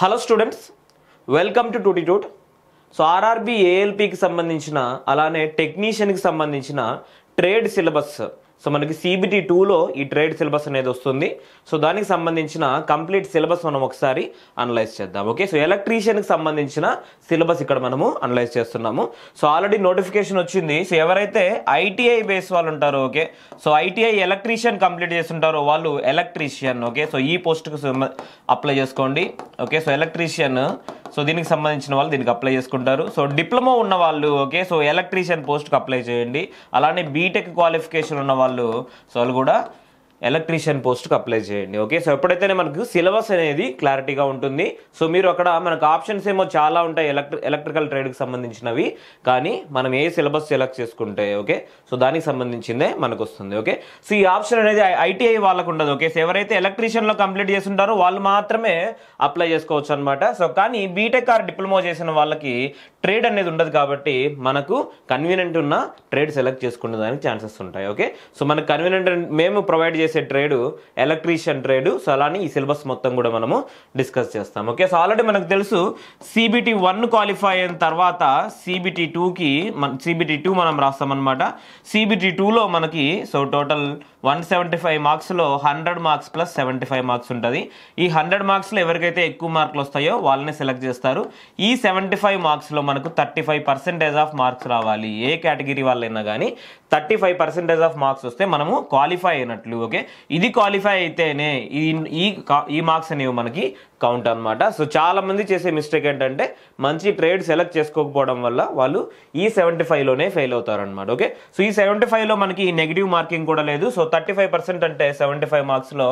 hello students welcome to టూట్ so RRB ఏఎల్పికి సంబంధించిన అలానే టెక్నీషియన్కి సంబంధించిన ట్రేడ్ సిలబస్ సో మనకి సిబిటీ టూలో ఈ ట్రేడ్ సిలబస్ అనేది వస్తుంది సో దానికి సంబంధించిన కంప్లీట్ సిలబస్ మనం ఒకసారి అనలైజ్ చేద్దాం ఓకే సో ఎలక్ట్రీషియన్కి సంబంధించిన సిలబస్ ఇక్కడ మనము అనలైజ్ చేస్తున్నాము సో ఆల్రెడీ నోటిఫికేషన్ వచ్చింది సో ఎవరైతే ఐటీఐ బేస్ వాళ్ళు ఉంటారో okay so ITI electrician complete చేస్తుంటారో వాళ్ళు ఎలక్ట్రీషియన్ ఓకే సో ఈ పోస్ట్కు అప్లై చేసుకోండి ఓకే సో ఎలక్ట్రీషియన్ సో దీనికి సంబంధించిన వాళ్ళు దీనికి అప్లై చేసుకుంటారు సో డిప్లొమా ఉన్న వాళ్ళు ఓకే సో ఎలక్ట్రీషియన్ పోస్ట్కి అప్లై చేయండి అలానే బీటెక్ క్వాలిఫికేషన్ ఉన్న వాళ్ళు సో వాళ్ళు కూడా ఎలక్ట్రీషియన్ పోస్ట్కి అప్లై చేయండి ఓకే సో ఎప్పుడైతేనే మనకు సిలబస్ అనేది క్లారిటీగా ఉంటుంది సో మీరు అక్కడ మనకు ఆప్షన్స్ ఏమో చాలా ఉంటాయి ఎలక్ట్రి ఎలక్ట్రికల్ ట్రేడ్కి సంబంధించినవి కానీ మనం ఏ సిలబస్ సెలెక్ట్ చేసుకుంటే ఓకే సో దానికి సంబంధించిందే మనకు వస్తుంది ఓకే సో ఈ ఆప్షన్ అనేది ఐటీఐ వాళ్ళకు ఉండదు ఓకే సో ఎవరైతే ఎలక్ట్రీషియన్లో కంప్లీట్ చేస్తుంటారో వాళ్ళు మాత్రమే అప్లై చేసుకోవచ్చు అనమాట సో కానీ బీటెక్ ఆర్ డిప్లొమా చేసిన వాళ్ళకి ట్రేడ్ అనేది ఉండదు కాబట్టి మనకు కన్వీనియంట్ ఉన్న ట్రేడ్ సెలెక్ట్ చేసుకునే దానికి ఛాన్సెస్ ఉంటాయి ఓకే సో మనకు కన్వీనియంట్ మేము ప్రొవైడ్ చేసే చేసే ట్రేడు ఎలక్ట్రీషియన్ ట్రేడు సో అలానే ఈ సిలబస్ మొత్తం కూడా మనము డిస్కస్ చేస్తాం ఓకే సో ఆల్రెడీ మనకు తెలుసు సిబిటి వన్ క్వాలిఫై అయిన తర్వాత సిబిటి టూకి మన సిబిటి టూ మనం రాస్తామన్నమాట సిబిటి టూలో మనకి so total one seventy five మార్క్స్లో hundred marks plus seventy five marks ఉంటుంది ఈ హండ్రెడ్ మార్క్స్లో ఎవరికైతే ఎక్కువ మార్కులు వస్తాయో వాళ్ళని సెలెక్ట్ చేస్తారు ఈ సెవెంటీ ఫైవ్ మార్క్స్లో మనకు thirty five percentage of marks రావాలి ఏ కేటగిరీ వాళ్ళైనా కానీ thirty five percentage of marks వస్తే మనము క్వాలిఫై అయినట్లు ఓకే ఇది క్వాలిఫై అయితేనే ఈ ఈ మార్క్స్ అనేవి మనకి కౌంట్ అనమాట సో చాలామంది చేసే మిస్టేక్ ఏంటంటే మంచి ట్రేడ్ సెలెక్ట్ చేసుకోకపోవడం వల్ల వాళ్ళు ఈ సెవెంటీ ఫైవ్లోనే ఫెయిల్ అవుతారు అనమాట ఓకే సో ఈ సెవెంటీ ఫైవ్లో మనకి నెగిటివ్ మార్కింగ్ కూడా లేదు సో థర్టీ ఫైవ్ పర్సెంట్ అంటే సెవెంటీ ఫైవ్ మార్క్స్లో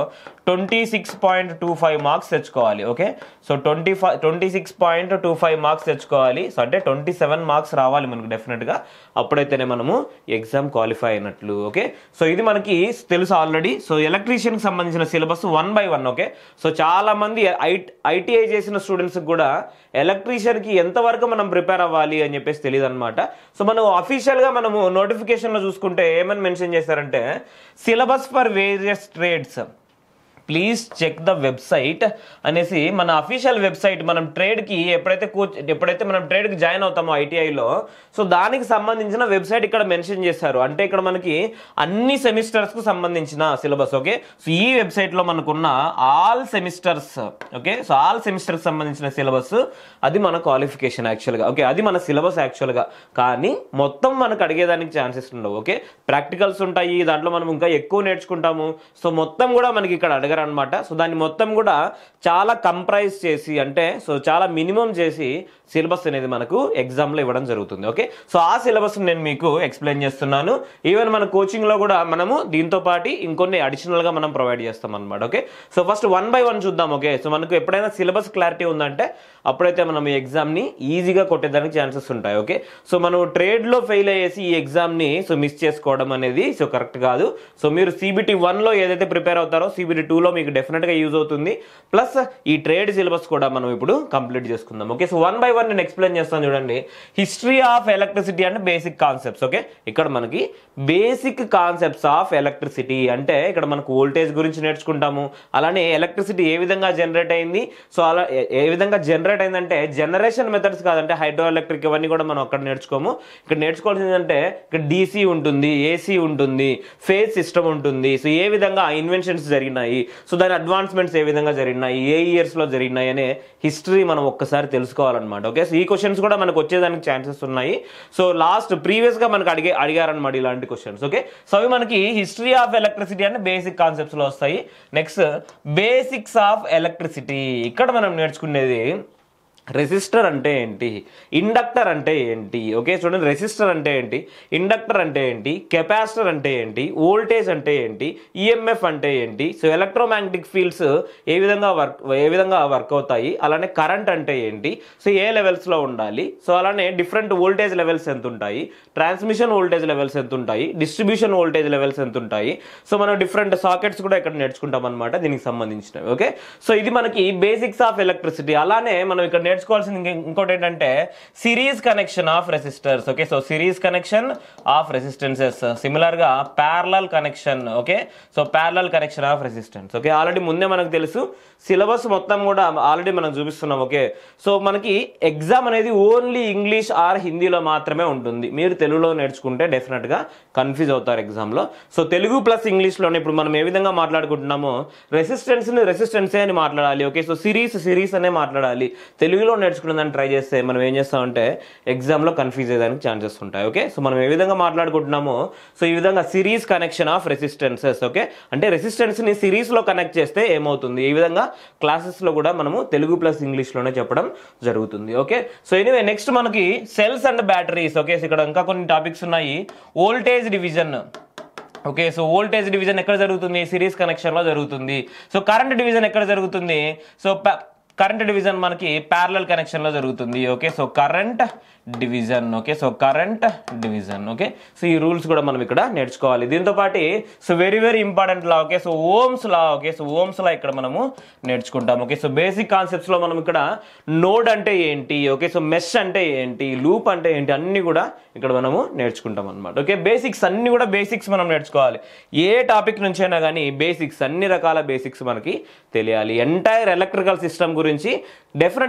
twenty six point two five marks తెచ్చుకోవాలి okay so twenty five twenty six point two five marks తెచ్చుకోవాలి సో అంటే ట్వంటీ సెవెన్ మార్క్స్ రావాలి మనకు డెఫినెట్గా అప్పుడైతేనే మనము ఎగ్జామ్ క్వాలిఫై అయినట్లు ఓకే సో ఇది మనకి తెలుసు ఆల్రెడీ సో ఎలక్ట్రీషియన్కి సంబంధించిన syllabus one by one okay so చాలామంది ఐ ఐటీఐ చేసిన స్టూడెంట్స్కి కూడా ఎలక్ట్రీషియన్కి ఎంతవరకు మనం ప్రిపేర్ అవ్వాలి అని చెప్పేసి తెలియదు అనమాట సో మనం అఫీషియల్గా మనము నోటిఫికేషన్లో చూసుకుంటే ఏమని మెన్షన్ చేశారంటే syllabus for various trades please check the website అనేసి మన అఫీషియల్ వెబ్సైట్ మనం ట్రేడ్కి ఎప్పుడైతే కూర్చు ఎప్పుడైతే మనం ట్రేడ్కి జాయిన్ అవుతామో ఐటీఐలో సో దానికి సంబంధించిన వెబ్సైట్ ఇక్కడ మెన్షన్ చేశారు అంటే ఇక్కడ మనకి అన్ని సెమిస్టర్స్కు సంబంధించిన సిలబస్ ఓకే సో ఈ వెబ్సైట్లో మనకున్న all semesters okay so all semesters సంబంధించిన సిలబస్ అది మన క్వాలిఫికేషన్ యాక్చువల్గా ఓకే అది మన సిలబస్ యాక్చువల్గా కానీ మొత్తం మనకు అడిగేదానికి ఛాన్సెస్ ఉండవు ఓకే ప్రాక్టికల్స్ ఉంటాయి దాంట్లో మనం ఇంకా ఎక్కువ నేర్చుకుంటాము సో మొత్తం కూడా మనకి ఇక్కడ అడగ అనమాట సో దాన్ని మొత్తం కూడా చాలా కంప్రైజ్ చేసి అంటే సో చాలా మినిమం చేసి సిలబస్ అనేది మనకు ఎగ్జామ్లో ఇవ్వడం జరుగుతుంది ఓకే సో ఆ సిలబస్ నేను మీకు ఎక్స్ప్లెయిన్ చేస్తున్నాను ఈవెన్ మన కోచింగ్లో కూడా మనము దీంతో పాటు ఇంకొన్ని అడిషనల్గా మనం ప్రొవైడ్ చేస్తాం అనమాట okay so first one by one చూద్దాం ఓకే సో మనకు ఎప్పుడైనా సిలబస్ క్లారిటీ ఉందంటే అప్పుడైతే మనం ఈ ఎగ్జామ్ని ఈజీగా కొట్టేదానికి ఛాన్సెస్ ఉంటాయి ఓకే సో మనం ట్రేడ్లో ఫెయిల్ అయ్యేసి ఈ ఎగ్జామ్ని సో మిస్ చేసుకోవడం అనేది సో కరెక్ట్ కాదు సో మీరు సిబిటి వన్లో ఏదైతే ప్రిపేర్ అవుతారో సిబిటి టూలో మీకు డెఫినెట్గా యూజ్ అవుతుంది ప్లస్ ఈ ట్రేడ్ సిలబస్ కూడా మనం ఇప్పుడు కంప్లీట్ చేసుకుందాం okay so one by four నేను ఎక్స్ప్లెయిన్ చేస్తాను చూడండి హిస్టరీ ఆఫ్ ఎలక్ట్రిసిటీ అంటే బేసిక్ కాన్సెప్ట్స్ ఓకే ఇక్కడ మనకి బేసిక్ కాన్సెప్ట్స్ ఆఫ్ ఎలక్ట్రిసిటీ అంటే ఇక్కడ మనకు వోల్టేజ్ గురించి నేర్చుకుంటాము అలానే ఎలక్ట్రిసిటీ ఏ విధంగా జనరేట్ అయింది సో అలా ఏ విధంగా జనరేట్ అయిందంటే జనరేషన్ మెథడ్స్ కాదంటే హైడ్రో ఎలక్ట్రిక్ ఇవన్నీ కూడా మనం అక్కడ నేర్చుకోము ఇక్కడ నేర్చుకోవాల్సింది అంటే ఇక్కడ డీసీ ఉంటుంది ఏసీ ఉంటుంది ఫేజ్ సిస్టమ్ ఉంటుంది సో ఏ విధంగా ఇన్వెన్షన్స్ జరిగినాయి సో దాని అడ్వాన్స్మెంట్స్ ఏ విధంగా జరిగినాయి ఏ ఇయర్స్లో జరిగినాయి అనే హిస్టరీ మనం ఒక్కసారి తెలుసుకోవాలన్నమాట ఓకే ఈ క్వశ్చన్స్ కూడా మనకు వచ్చేదానికి ఛాన్సెస్ ఉన్నాయి సో లాస్ట్ ప్రీవియస్గా మనకు అడిగే అడిగారనమాట ఇలాంటి క్వశ్చన్స్ ఓకే సో అవి మనకి హిస్టరీ ఆఫ్ ఎలక్ట్రిసిటీ అనే బేసిక్ కాన్సెప్ట్స్లో వస్తాయి నెక్స్ట్ బేసిక్స్ ఆఫ్ ఎలక్ట్రిసిటీ ఇక్కడ మనం నేర్చుకునేది రెసిస్టర్ అంటే ఏంటి ఇండక్టర్ అంటే ఏంటి ఓకే చూడండి రెసిస్టర్ అంటే ఏంటి ఇండక్టర్ అంటే ఏంటి కెపాసిటర్ అంటే ఏంటి వోల్టేజ్ అంటే ఏంటి ఈఎంఎఫ్ e అంటే ఏంటి సో ఎలక్ట్రోమాగ్నెటిక్ ఫీల్డ్స్ ఏ విధంగా వర్క్ ఏ విధంగా వర్క్ అవుతాయి అలానే కరెంట్ అంటే ఏంటి సో ఏ లెవెల్స్లో ఉండాలి సో అలానే డిఫరెంట్ వోల్టేజ్ లెవెల్స్ ఎంత ఉంటాయి ట్రాన్స్మిషన్ వోల్టేజ్ లెవెల్స్ ఎంత ఉంటాయి డిస్ట్రిబ్యూషన్ వోల్టేజ్ లెవెల్స్ ఎంత ఉంటాయి సో మనం డిఫరెంట్ సాకెట్స్ కూడా ఇక్కడ నేర్చుకుంటాం అనమాట దీనికి సంబంధించినవి ఓకే సో ఇది మనకి బేసిక్స్ ఆఫ్ ఎలక్ట్రిసిటీ అలానే మనం ఇక్కడ నేర్చుకోవాల్సింది ఇంకోటి ఏంటంటే series connection of resistors okay so series connection of resistances సిమిలర్గా parallel connection okay so parallel connection of resistance okay already ముందే మనకు తెలుసు సిలబస్ మొత్తం కూడా ఆల్రెడీ మనం చూపిస్తున్నాం ఓకే సో మనకి ఎగ్జామ్ అనేది ఓన్లీ ఇంగ్లీష్ ఆర్ హిందీలో మాత్రమే ఉంటుంది మీరు తెలుగులో నేర్చుకుంటే డెఫినెట్గా కన్ఫ్యూజ్ అవుతారు ఎగ్జామ్లో సో తెలుగు ప్లస్ లోనే ఇప్పుడు మనం ఏ విధంగా మాట్లాడుకుంటున్నామో రెసిస్టెన్స్ని రెసిస్టెన్సే అని మాట్లాడాలి ఓకే సో సిరీస్ సిరీస్ అనే మాట్లాడాలి తెలుగులో తెలుగులో నేర్చుకునేదాన్ని ట్రై చేస్తే మనం ఏం చేస్తామంటే ఎగ్జామ్లో కన్ఫ్యూజ్ అయ్యేదానికి ఛాన్సెస్ ఉంటాయి ఓకే సో మనం ఏ విధంగా మాట్లాడుకుంటున్నామో సో ఈ విధంగా series connection of resistances okay అంటే రెసిస్టెన్స్ని సిరీస్లో కనెక్ట్ చేస్తే ఏమవుతుంది ఈ విధంగా క్లాసెస్లో కూడా మనము తెలుగు ప్లస్ ఇంగ్లీష్లోనే చెప్పడం జరుగుతుంది ఓకే సో ఎనివే నెక్స్ట్ మనకి సెల్స్ అండ్ బ్యాటరీస్ ఓకే ఇక్కడ ఇంకా కొన్ని టాపిక్స్ ఉన్నాయి voltage division okay so voltage division ఎక్కడ జరుగుతుంది సిరీస్ కనెక్షన్లో జరుగుతుంది సో కరెంట్ డివిజన్ ఎక్కడ జరుగుతుంది సో కరెంట్ డివిజన్ మనకి ప్యారలల్ కనెక్షన్లో జరుగుతుంది okay so current division okay so current division okay so ఈ రూల్స్ కూడా మనం ఇక్కడ నేర్చుకోవాలి దీంతో పాటు so very very important law okay so Ohm's law okay so Ohm's law ఇక్కడ మనము నేర్చుకుంటాం ఓకే సో బేసిక్ కాన్సెప్ట్స్ లో మనం ఇక్కడ నోడ్ అంటే ఏంటి ఓకే సో మెష్ అంటే ఏంటి లూప్ అంటే ఏంటి అన్ని కూడా ఇక్కడ మనము నేర్చుకుంటాం అనమాట ఓకే బేసిక్స్ అన్ని కూడా బేసిక్స్ మనం నేర్చుకోవాలి ఏ టాపిక్ నుంచైనా కానీ బేసిక్స్ అన్ని రకాల బేసిక్స్ మనకి తెలియాలి ఎంటైర్ ఎలక్ట్రికల్ సిస్టమ్ గురించి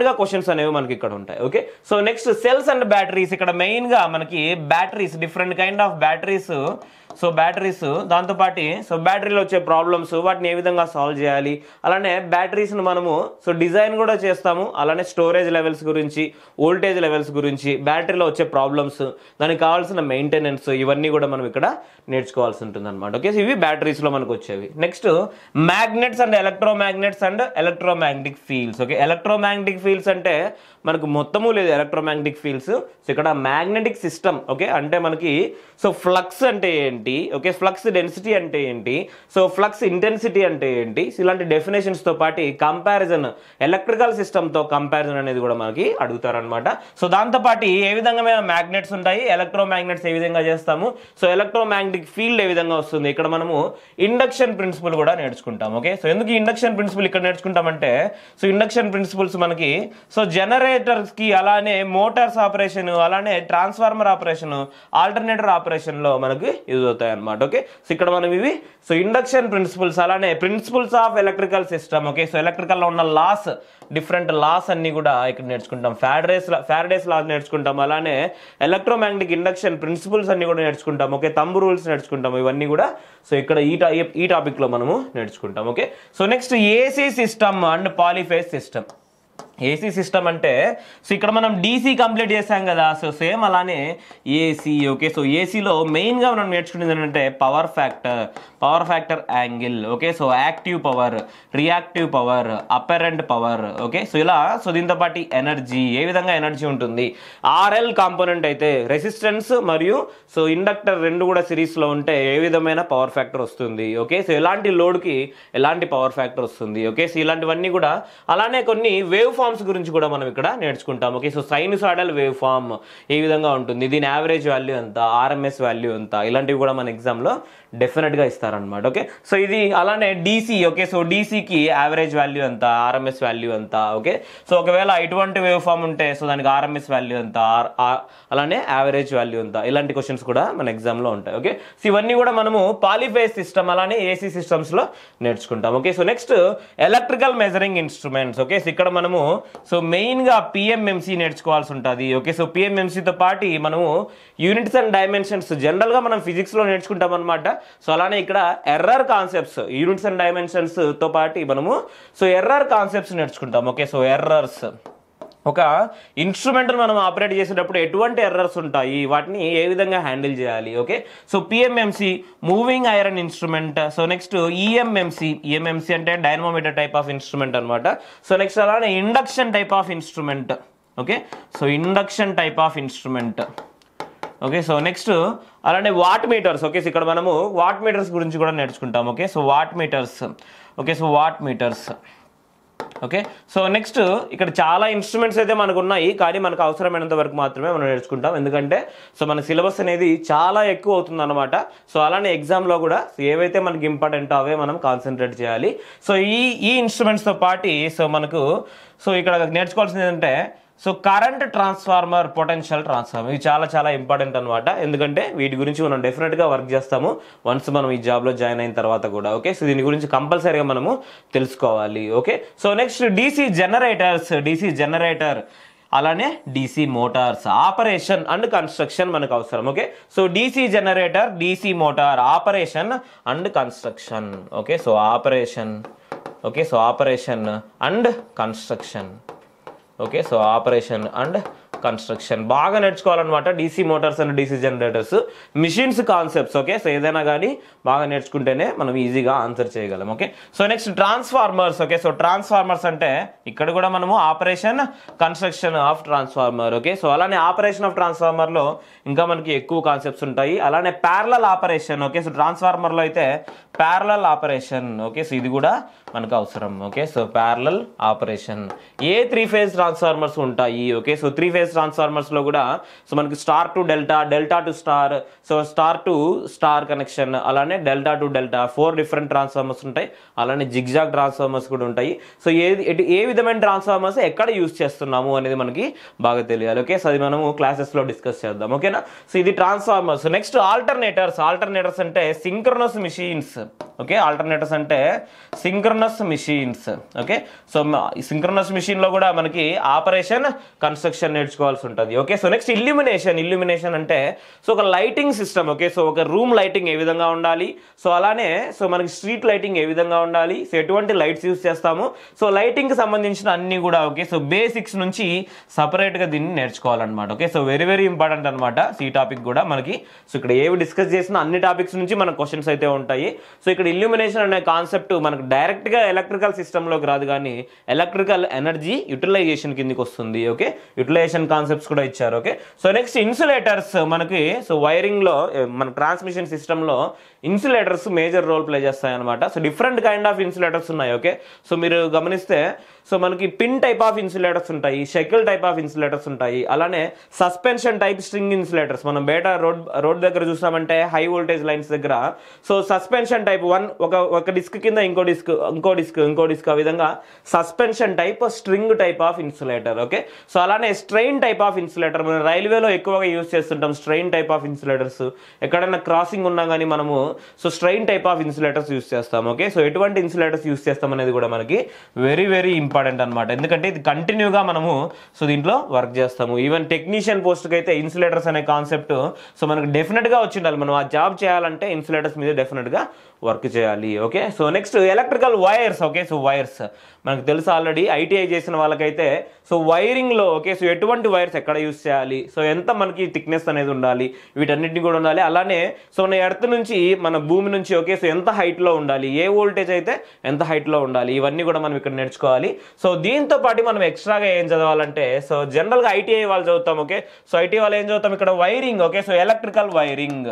గా క్వశ్చన్స్ అనేవి మనకి ఇక్కడ ఉంటాయి okay so next cells and batteries ఇక్కడ మెయిన్గా మనకి batteries different kind of batteries so batteries దాంతోపాటు సో బ్యాటరీలో వచ్చే ప్రాబ్లమ్స్ వాటిని ఏ విధంగా సాల్వ్ చేయాలి అలానే బ్యాటరీస్ని మనము సో డిజైన్ కూడా చేస్తాము అలానే స్టోరేజ్ లెవెల్స్ గురించి ఓల్టేజ్ లెవెల్స్ గురించి బ్యాటరీలో వచ్చే ప్రాబ్లమ్స్ దానికి కావాల్సిన మెయింటెనెన్స్ ఇవన్నీ కూడా మనం ఇక్కడ నేర్చుకోవాల్సి ఉంటుంది అనమాట ఓకే సో ఇవి బ్యాటరీస్లో మనకు వచ్చేవి next magnets and electromagnets and magnetic fields okay magnetic fields అంటే మనకు మొత్తము లేదు మ్యాగ్నెటిక్ ఫీల్డ్స్ సో ఇక్కడ మ్యాగ్నెటిక్ సిస్టమ్ ఓకే అంటే మనకి సో ఫ్లక్స్ అంటే ఏంటి ఓకే ఫ్లక్స్ డెన్సిటీ అంటే ఏంటి సో ఫ్లక్స్ ఇంటెన్సిటీ అంటే ఏంటి ఇలాంటి డెఫినేషన్స్తో పాటు కంపారిజన్ ఎలక్ట్రికల్ సిస్టమ్తో కంపారిజన్ అనేది కూడా మనకి అడుగుతారనమాట సో దాంతోపాటు ఏ విధంగా మ్యాగ్నెట్స్ ఉంటాయి ఎలక్ట్రోమాగ్నెట్స్ ఏ విధంగా చేస్తాము సో ఎలక్ట్రోమాగ్నెటిక్ మనకి ఫీల్డ్ ఏ విధంగా వస్తుంది ఇక్కడ మనము ఇండక్షన్ ప్రిన్సిపల్ కూడా నేర్చుకుంటాం ఓకే సో ఎందుకు ఇండక్షన్ ప్రిన్సిపల్ ఇక్కడ నేర్చుకుంటామంటే సో ఇండక్షన్ ప్రిన్సిపల్స్ మనకి సో జనరేటర్స్కి అలానే మోటార్స్ ఆపరేషన్ అలానే ట్రాన్స్ఫార్మర్ ఆపరేషన్ ఆల్టర్నేటర్ ఆపరేషన్లో మనకి యూజ్ అవుతాయి అనమాట ఓకే సో ఇక్కడ మనం ఇవి సో ఇండక్షన్ ప్రిన్సిపల్స్ అలానే principles of electrical system okay so ఎలక్ట్రికల్లో ఉన్న లాస్ డిఫరెంట్ లాస్ అన్ని కూడా ఇక్కడ నేర్చుకుంటాం ఫ్యాడరేస్ ఫ్యారడేస్ లాస్ నేర్చుకుంటాం అలానే ఎలక్ట్రోమాగ్నెటిక్ ఇండక్షన్ ప్రిన్సిపల్స్ అన్ని కూడా నేర్చుకుంటాం ఓకే తమ్ము రూల్స్ నడుచుకుంటాం ఇవన్నీ కూడా సో ఇక్కడ ఈ ఈ టాపిక్లో మనము నేర్చుకుంటాం okay so next AC system and polyphase system AC system అంటే సో ఇక్కడ మనం డీసీ కంప్లీట్ చేసాం కదా సో సేమ్ అలానే ఏసీ ఓకే సో ఏసీలో మెయిన్గా మనం నేర్చుకునేది ఏంటంటే power factor power factor angle okay so active power reactive power apparent power okay so ఇలా సో దీంతోపాటు ఎనర్జీ ఏ విధంగా ఎనర్జీ ఉంటుంది ఆర్ఎల్ కాంపోనెంట్ అయితే రెసిస్టెన్స్ మరియు సో ఇండక్టర్ రెండు కూడా సిరీస్లో ఉంటే ఏ విధమైన పవర్ ఫ్యాక్టర్ వస్తుంది ఓకే సో ఎలాంటి లోడ్కి ఎలాంటి పవర్ ఫ్యాక్టర్ వస్తుంది ఓకే సో ఇలాంటివన్నీ కూడా అలానే కొన్ని వేవ్ ఫామ్ ఫామ్స్ గురించి కూడా మనం ఇక్కడ నేర్చుకుంటాం okay so sinusoidal wave form ఏ విధంగా ఉంటుంది దీని యావరేజ్ వాల్యూ ఎంత ఆర్ఎంఎస్ వాల్యూ ఎంత ఇలాంటివి కూడా మన ఎగ్జామ్లో డెఫినెట్గా ఇస్తారనమాట ఓకే సో ఇది అలానే డీసీ ఓకే సో డీసీకి యావరేజ్ వాల్యూ ఎంత ఆర్ఎంఎస్ వాల్యూ ఎంత ఓకే సో ఒకవేళ ఇటువంటి వేవ్ ఫామ్ ఉంటే సో దానికి ఆర్ఎంఎస్ వాల్యూ ఎంత అలానే యావరేజ్ వాల్యూ ఎంత ఇలాంటి క్వశ్చన్స్ కూడా మన ఎగ్జామ్లో ఉంటాయి ఓకే సో ఇవన్నీ కూడా మనము పాలిఫేస్ సిస్టమ్ అలానే ఏసీ సిస్టమ్స్లో నేర్చుకుంటాం okay so next electrical measuring instruments okay so ఇక్కడ మనము సో మెయిన్గా పిఎంఎంసీ నేర్చుకోవాల్సి ఉంటుంది ఓకే సో పిఎంఎంసీతో పాటు మనము యూనిట్స్ అండ్ డైమెన్షన్స్ జనరల్గా మనం ఫిజిక్స్లో నేర్చుకుంటాం అనమాట సో అలానే ఇక్కడ error concepts units and dimensions తో పాటు మనము సో ఎర్రర్ కాన్సెప్ట్స్ నేర్చుకుంటాం ఓకే సో ఎర్రర్స్ ఒక ఇన్స్ట్రుమెంట్ మనం ఆపరేట్ చేసేటప్పుడు ఎటువంటి ఎర్రర్స్ ఉంటాయి వాటిని ఏ విధంగా హ్యాండిల్ చేయాలి okay so PMMC moving iron instrument so next EMMC EMMC అంటే డైనమోమీటర్ టైప్ ఆఫ్ ఇన్స్ట్రుమెంట్ అనమాట సో నెక్స్ట్ అలానే induction type of instrument okay so induction type of instrument okay so next అలానే watt meters okay ఇక్కడ మనము what meters గురించి కూడా నేర్చుకుంటాం okay so watt meters okay so watt meters okay so next ఇక్కడ చాలా instruments అయితే మనకు ఉన్నాయి కానీ మనకు అవసరమైనంత వరకు మాత్రమే మనం నేర్చుకుంటాం ఎందుకంటే సో మన సిలబస్ అనేది చాలా ఎక్కువ అవుతుంది అనమాట సో అలానే ఎగ్జామ్లో కూడా ఏవైతే మనకి ఇంపార్టెంట్ అవే మనం కాన్సన్ట్రేట్ చేయాలి సో ఈ ఈ ఇన్స్ట్రుమెంట్స్తో పాటు సో మనకు సో ఇక్కడ నేర్చుకోవాల్సింది ఏంటంటే so current transformer potential transformer ఇవి చాలా చాలా ఇంపార్టెంట్ అనమాట ఎందుకంటే వీటి గురించి మనం డెఫినెట్గా వర్క్ చేస్తాము వన్స్ మనం ఈ జాబ్లో జాయిన్ అయిన తర్వాత కూడా ఓకే సో దీని గురించి కంపల్సరీగా మనము తెలుసుకోవాలి okay so next DC generators DC generator అలానే DC motors operation and construction మనకు అవసరం okay so DC generator DC motor operation and construction okay so operation okay so operation and construction okay so operation and construction బాగా నేర్చుకోవాలన్నమాట DC motors and DC generators machines concepts okay so ఏదైనా కానీ బాగా నేర్చుకుంటేనే మనం ఈజీగా answer చేయగలం okay so next transformers okay so transformers అంటే ఇక్కడ కూడా మనము operation construction of transformer okay so అలానే ఆపరేషన్ ఆఫ్ ట్రాన్స్ఫార్మర్లో ఇంకా మనకి ఎక్కువ కాన్సెప్ట్స్ ఉంటాయి అలానే ప్యారలల్ ఆపరేషన్ ఓకే సో ట్రాన్స్ఫార్మర్లో అయితే ప్యారలల్ ఆపరేషన్ ఓకే సో ఇది కూడా మనకు అవసరం ఓకే సో ప్యారలల్ ఆపరేషన్ ఏ త్రీ ఫేజ్ ట్రాన్స్ఫార్మర్స్ ఉంటాయి ఓకే సో త్రీ ఫేజ్ ట్రాన్స్ఫార్మర్స్లో కూడా సో మనకి star to delta delta to star so star to star connection అలానే delta to delta four different transformers ఉంటాయి అలానే జిగ్జాగ్ ట్రాన్స్ఫార్మర్స్ కూడా ఉంటాయి సో ఏది ఏ విధమైన ట్రాన్స్ఫార్మర్స్ ఎక్కడ యూస్ చేస్తున్నాము అనేది మనకి బాగా తెలియాలి ఓకే సో అది మనము క్లాసెస్లో డిస్కస్ చేద్దాం ఓకేనా సో ఇది ట్రాన్స్ఫార్మర్స్ నెక్స్ట్ ఆల్టర్నేటర్స్ ఆల్టర్నేటర్స్ అంటే సింక్రనస్ మిషన్స్ ఓకే ఆల్టర్నేటర్స్ అంటే synchronous machines okay so synchronous మిషన్లో కూడా మనకి ఆపరేషన్ కన్స్ట్రక్షన్ నేర్చుకోవాల్సి ఉంటుంది okay so next illumination illumination అంటే సో ఒక లైటింగ్ సిస్టమ్ ఓకే సో ఒక రూమ్ లైటింగ్ ఏ విధంగా ఉండాలి సో అలానే సో మనకి స్ట్రీట్ లైటింగ్ ఏ విధంగా ఉండాలి సో ఎటువంటి లైట్స్ యూస్ చేస్తాము సో లైటింగ్కి సంబంధించిన అన్ని కూడా ఓకే సో బేసిక్స్ నుంచి సపరేట్గా దీన్ని నేర్చుకోవాలన్నమాట okay so very very important అనమాట ఈ టాపిక్ కూడా మనకి సో ఇక్కడ ఏవి డిస్కస్ చేసిన అన్ని టాపిక్స్ నుంచి మనకు క్వశ్చన్స్ అయితే ఉంటాయి సో ఇక్కడ ఇల్యూమినేషన్ అనే కాన్సెప్ట్ మనకు డైరెక్ట్గా ఎలక్ట్రికల్ సిస్టంలోకి రాదు కానీ ఎలక్ట్రికల్ ఎనర్జీ యూటిలైజేషన్ కిందకి వస్తుంది ఓకే యూటిలైజేషన్ కాన్సెప్ట్స్ కూడా ఇచ్చారు ఓకే సో నెక్స్ట్ ఇన్సులేటర్స్ మనకి సో వైరింగ్లో eh, మన ట్రాన్స్మిషన్ సిస్టంలో ఇన్సులేటర్స్ మేజర్ రోల్ ప్లే చేస్తాయి అనమాట so different kind of insulators ఉన్నాయి ఓకే సో మీరు గమనిస్తే సో మనకి పిన్ టైప్ ఆఫ్ ఇన్సులేటర్స్ ఉంటాయి షెకిల్ టైప్ ఆఫ్ ఇన్సులేటర్స్ ఉంటాయి అలానే సస్పెన్షన్ టైప్ స్ట్రింగ్ ఇన్సులేటర్స్ మనం బేటా రోడ్ రోడ్ దగ్గర చూసామంటే హై వోల్టేజ్ లైన్స్ దగ్గర సో సస్పెన్షన్ టైప్ వన్ ఒక ఒక డిస్క్ కింద ఇంకో డిస్క్ ఇంకో డిస్క్ ఇంకో డిస్క్ ఆ విధంగా suspension type string type of insulator okay so అలానే స్ట్రెయిన్ టైప్ ఆఫ్ ఇన్సులేటర్ మనం రైల్వేలో ఎక్కువగా యూజ్ చేస్తుంటాం స్ట్రెయిన్ టైప్ ఆఫ్ ఇన్సులేటర్స్ ఎక్కడైనా క్రాసింగ్ ఉన్నా కానీ మనము so strain type of insulators use చేస్తాం ఓకే సో ఎటువంటి ఇన్సులేటర్స్ యూస్ చేస్తాం అనేది కూడా మనకి వెరీ వెరీ ఇంపార్టెంట్ అనమాట ఎందుకంటే ఇది కంటిన్యూగా మనము సో దీంట్లో వర్క్ చేస్తాము ఈవెన్ టెక్నీషియన్ పోస్ట్కి అయితే ఇన్సులేటర్స్ అనే కాన్సెప్ట్ సో డెఫినెట్ డెఫినెట్గా వచ్చిండాలి మనం ఆ జాబ్ చేయాలంటే ఇన్సులేటర్స్ మీద డెఫినెట్గా వర్క్ చేయాలి okay so next electrical wires okay so wires మనకు తెలుసు ఆల్రెడీ ఐటీఐ చేసిన వాళ్ళకైతే సో వైరింగ్లో ఓకే సో ఎటువంటి వైర్స్ ఎక్కడ యూస్ చేయాలి సో ఎంత మనకి థిక్నెస్ అనేది ఉండాలి వీటన్నిటిని కూడా ఉండాలి అలానే సో మన ఎర్త్ నుంచి మన భూమి నుంచి ఓకే సో ఎంత హైట్లో ఉండాలి ఏ వోల్టేజ్ అయితే ఎంత హైట్లో ఉండాలి ఇవన్నీ కూడా మనం ఇక్కడ నేర్చుకోవాలి సో దీంతో పాటు మనం ఎక్స్ట్రాగా ఏం చదవాలంటే సో జనరల్గా ఐటీఐ వాళ్ళు చదువుతాం ఓకే సో ఐటీఐ వాళ్ళు ఏం చదువుతాం ఇక్కడ wiring okay so electrical wiring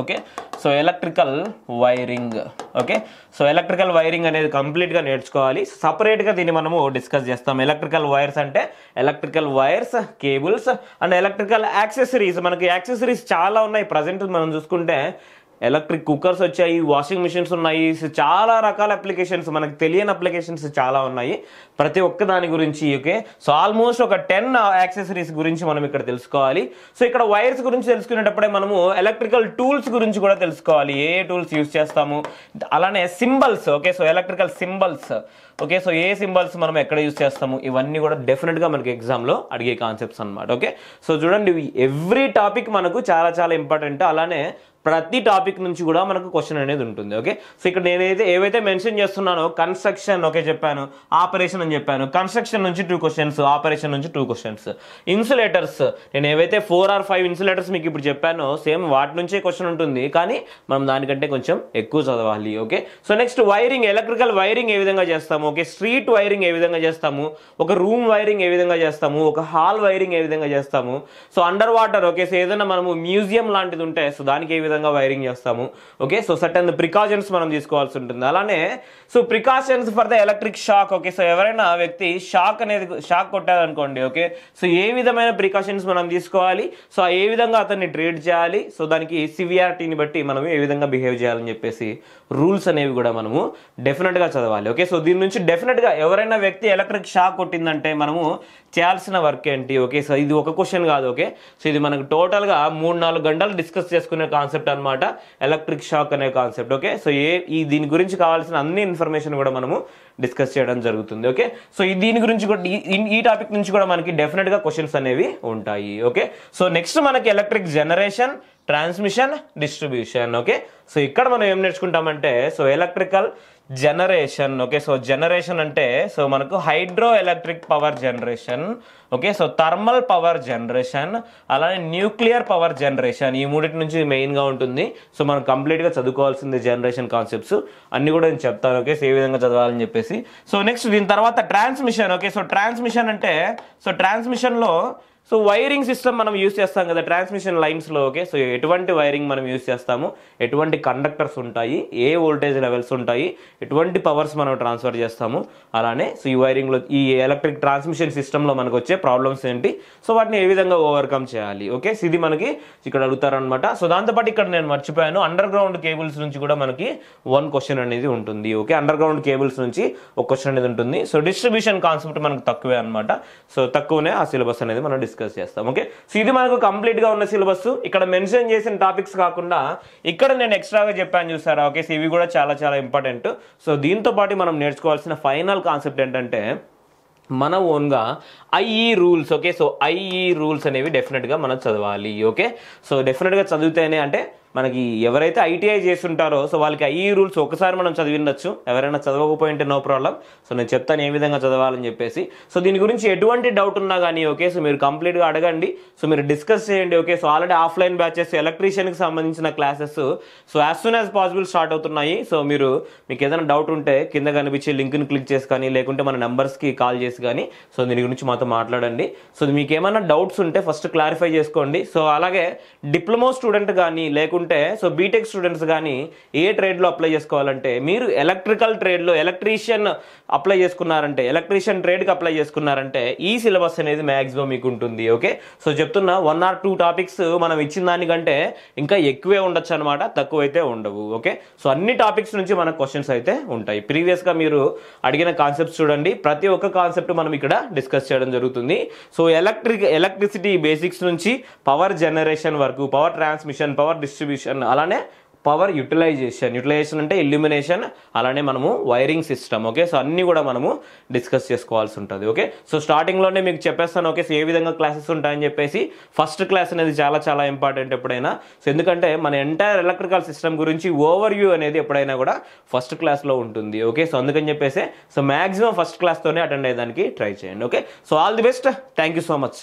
okay so electrical wiring okay so electrical wiring అనేది కంప్లీట్గా నేర్చుకోవాలి సపరేట్గా దీన్ని మనము డిస్కస్ చేస్తాం ఎలక్ట్రికల్ వైర్స్ అంటే electrical wires cables and electrical accessories మనకి యాక్సెసరీస్ చాలా ఉన్నాయి ప్రజెంట్ మనం చూసుకుంటే ఎలక్ట్రిక్ కుక్కర్స్ వచ్చాయి వాషింగ్ మిషన్స్ ఉన్నాయి చాలా రకాల అప్లికేషన్స్ మనకు తెలియని అప్లికేషన్స్ చాలా ఉన్నాయి ప్రతి ఒక్క దాని గురించి ఓకే సో ఆల్మోస్ట్ ఒక టెన్ యాక్సెసరీస్ గురించి మనం ఇక్కడ తెలుసుకోవాలి సో ఇక్కడ వైర్స్ గురించి తెలుసుకునేటప్పుడే మనము ఎలక్ట్రికల్ టూల్స్ గురించి కూడా తెలుసుకోవాలి ఏ టూల్స్ యూస్ చేస్తాము అలానే symbols okay so electrical symbols okay so ఏ సింబల్స్ మనం ఎక్కడ యూస్ చేస్తాము ఇవన్నీ కూడా డెఫినెట్గా మనకి ఎగ్జామ్లో అడిగే కాన్సెప్ట్స్ అనమాట ఓకే సో చూడండి ఎవ్రీ టాపిక్ మనకు చాలా చాలా ఇంపార్టెంట్ అలానే ప్రతి టాపిక్ నుంచి కూడా మనకు క్వశ్చన్ అనేది ఉంటుంది ఓకే సో ఇక్కడ నేనైతే ఏవైతే మెన్షన్ చేస్తున్నానో కన్స్ట్రక్షన్ ఓకే చెప్పాను ఆపరేషన్ అని చెప్పాను కన్స్ట్రక్షన్ నుంచి టూ క్వశ్చన్స్ ఆపరేషన్ నుంచి టూ క్వశ్చన్స్ ఇన్సులేటర్స్ నేను ఏవైతే ఫోర్ ఆర్ ఫైవ్ ఇన్సులేటర్స్ మీకు ఇప్పుడు చెప్పానో సేమ్ వాటి నుంచే క్వశ్చన్ ఉంటుంది కానీ మనం దానికంటే కొంచెం ఎక్కువ చదవాలి okay so next wiring electrical wiring ఏ విధంగా చేస్తాము ఓకే స్ట్రీట్ వైరింగ్ ఏ విధంగా చేస్తాము ఒక రూమ్ వైరింగ్ ఏ విధంగా చేస్తాము ఒక హాల్ వైరింగ్ ఏ విధంగా చేస్తాము so under water okay so ఏదైనా మనము మ్యూజియం లాంటిది ఉంటే సో దానికి ఏ విధంగా విధంగా వైరింగ్ చేస్తాము ఓకే సో సర్టన్ ప్రికాషన్స్ మనం తీసుకోవాల్సి ఉంటుంది అలానే so precautions for the electric shock okay so ఎవరైనా వ్యక్తి షాక్ అనేది షాక్ కొట్టాలనుకోండి ఓకే సో ఏ విధమైన ప్రికాషన్స్ మనం తీసుకోవాలి సో ఏ విధంగా అతన్ని ట్రీట్ చేయాలి సో దానికి సివియారిటీని బట్టి మనం ఏ విధంగా బిహేవ్ చేయాలని చెప్పేసి రూల్స్ అనేవి కూడా మనము డెఫినెట్గా చదవాలి ఓకే సో దీని నుంచి డెఫినెట్గా ఎవరైనా వ్యక్తి ఎలక్ట్రిక్ షాక్ కొట్టిందంటే మనము చేయాల్సిన వర్క్ ఏంటి ఓకే సో ఇది ఒక క్వశ్చన్ కాదు ఓకే సో ఇది మనకు టోటల్గా మూడు నాలుగు గంటలు డిస్కస్ చేసుకునే కాన్సెప్ట్ కాన్సెప్ట్ అనమాట ఎలక్ట్రిక్ షాక్ అనే కాన్సెప్ట్ ఓకే సో ఏ ఈ దీని గురించి కావాల్సిన అన్ని ఇన్ఫర్మేషన్ కూడా మనము డిస్కస్ చేయడం జరుగుతుంది ఓకే సో ఈ దీని గురించి కూడా ఈ టాపిక్ నుంచి కూడా మనకి డెఫినెట్గా క్వశ్చన్స్ అనేవి ఉంటాయి ఓకే సో నెక్స్ట్ మనకి electric generation transmission distribution okay so ఇక్కడ మనం ఏం నేర్చుకుంటామంటే so electrical generation okay so generation అంటే సో మనకు hydro electric power generation okay so thermal power generation అలానే న్యూక్లియర్ పవర్ జనరేషన్ ఈ మూడింటి నుంచి మెయిన్గా ఉంటుంది సో మనం కంప్లీట్గా చదువుకోవాల్సింది జనరేషన్ కాన్సెప్ట్స్ అన్నీ కూడా నేను చెప్తాను ఓకే ఏ విధంగా చదవాలని చెప్పేసి సో నెక్స్ట్ దీని తర్వాత ట్రాన్స్మిషన్ ఓకే సో ట్రాన్స్మిషన్ అంటే సో ట్రాన్స్మిషన్లో సో వైరింగ్ సిస్టమ్ మనం యూస్ చేస్తాం కదా ట్రాన్స్మిషన్ లైన్స్లో ఓకే సో ఎటువంటి వైరింగ్ మనం యూస్ చేస్తాము ఎటువంటి కండక్టర్స్ ఉంటాయి ఏ వోల్టేజ్ లెవెల్స్ ఉంటాయి ఎటువంటి పవర్స్ మనం ట్రాన్స్ఫర్ చేస్తాము అలానే సో ఈ వైరింగ్లో ఈ ఎలక్ట్రిక్ ట్రాన్స్మిషన్ సిస్టంలో మనకు వచ్చే ప్రాబ్లమ్స్ ఏంటి సో వాటిని ఏ విధంగా ఓవర్కమ్ చేయాలి ఓకే ఇది మనకి ఇక్కడ అడుగుతారనమాట సో దాంతోపాటు ఇక్కడ నేను మర్చిపోయాను అండర్ గ్రౌండ్ కేబుల్స్ నుంచి కూడా మనకి వన్ క్వశ్చన్ అనేది ఉంటుంది ఓకే అండర్ గ్రౌండ్ కేబుల్స్ నుంచి ఒక క్వశ్చన్ అనేది ఉంటుంది సో డిస్ట్రిబ్యూషన్ కాన్సెప్ట్ మనకు తక్కువే అనమాట సో తక్కువనే ఆ సిలబస్ అనేది మనం డిస్కస్ డిస్కస్ చేస్తాం ఓకే సో ఇది మనకు కంప్లీట్గా ఉన్న సిలబస్ ఇక్కడ మెన్షన్ చేసిన టాపిక్స్ కాకుండా ఇక్కడ నేను ఎక్స్ట్రాగా చెప్పాను చూసారా ఓకే సో ఇవి కూడా చాలా చాలా ఇంపార్టెంట్ సో దీంతో పాటు మనం నేర్చుకోవాల్సిన ఫైనల్ కాన్సెప్ట్ ఏంటంటే మన ఓన్గా IE rules okay so IE rules అనేవి డెఫినెట్గా మనం చదవాలి ఓకే సో డెఫినెట్గా చదివితేనే అంటే మనకి ఎవరైతే ఐటీఐ చేస్తుంటారో సో వాళ్ళకి ఈ రూల్స్ ఒకసారి మనం చదివినచ్చు ఎవరైనా చదవకపోయింటే నో ప్రాబ్లం సో నేను చెప్తాను ఏ విధంగా చదవాలని చెప్పేసి సో దీని గురించి ఎటువంటి డౌట్ ఉన్నా కానీ ఓకే సో మీరు కంప్లీట్గా అడగండి సో మీరు డిస్కస్ చేయండి okay so already offline batches ఎలక్ట్రీషియన్కి సంబంధించిన classes so as soon as possible start అవుతున్నాయి సో మీరు మీకు ఏదైనా డౌట్ ఉంటే కింద కనిపించే లింక్ని క్లిక్ చేసి కానీ లేకుంటే మన నెంబర్స్కి కాల్ చేసి కానీ సో దీని గురించి మాతో మాట్లాడండి సో మీకు ఏమైనా డౌట్స్ ఉంటే ఫస్ట్ క్లారిఫై చేసుకోండి సో అలాగే డిప్లొమా స్టూడెంట్ కానీ లేకుంటే ఉంటే సో బీటెక్ స్టూడెంట్స్ కానీ ఏ ట్రేడ్లో అప్లై చేసుకోవాలంటే మీరు ఎలక్ట్రికల్ ట్రేడ్లో ఎలక్ట్రీషియన్ అప్లై చేసుకున్నారంటే ఎలక్ట్రీషియన్ ట్రేడ్కి అప్లై చేసుకున్నారంటే ఈ సిలబస్ అనేది మ్యాక్సిమం మీకు ఉంటుంది ఓకే సో చెప్తున్న వన్ ఆర్ టూ టాపిక్స్ మనం ఇచ్చిన దానికంటే ఇంకా ఎక్కువే ఉండొచ్చు అనమాట తక్కువైతే ఉండవు ఓకే సో అన్ని టాపిక్స్ నుంచి మన క్వశ్చన్స్ అయితే ఉంటాయి ప్రీవియస్గా మీరు అడిగిన కాన్సెప్ట్స్ చూడండి ప్రతి ఒక్క కాన్సెప్ట్ మనం ఇక్కడ డిస్కస్ చేయడం జరుగుతుంది సో ఎలక్ట్రిక్ ఎలక్ట్రిసిటీ బేసిక్స్ నుంచి పవర్ జనరేషన్ వరకు power transmission power distribution distribution అలానే పవర్ యూటిలైజేషన్ యూటిలైజేషన్ అంటే ఇల్యూమినేషన్ అలానే మనము వైరింగ్ సిస్టమ్ ఓకే సో అన్నీ కూడా మనము డిస్కస్ చేసుకోవాల్సి ఉంటుంది ఓకే సో స్టార్టింగ్లోనే మీకు చెప్పేస్తాను ఓకే ఏ విధంగా క్లాసెస్ ఉంటాయని చెప్పేసి ఫస్ట్ క్లాస్ అనేది చాలా చాలా ఇంపార్టెంట్ ఎప్పుడైనా సో ఎందుకంటే మన ఎంటైర్ ఎలక్ట్రికల్ సిస్టమ్ గురించి ఓవర్ వ్యూ అనేది ఎప్పుడైనా కూడా ఫస్ట్ క్లాస్లో ఉంటుంది ఓకే సో అందుకని చెప్పేసి సో మ్యాక్సిమం ఫస్ట్ క్లాస్తోనే అటెండ్ అయ్యేదానికి ట్రై చేయండి okay so all the best thank you so much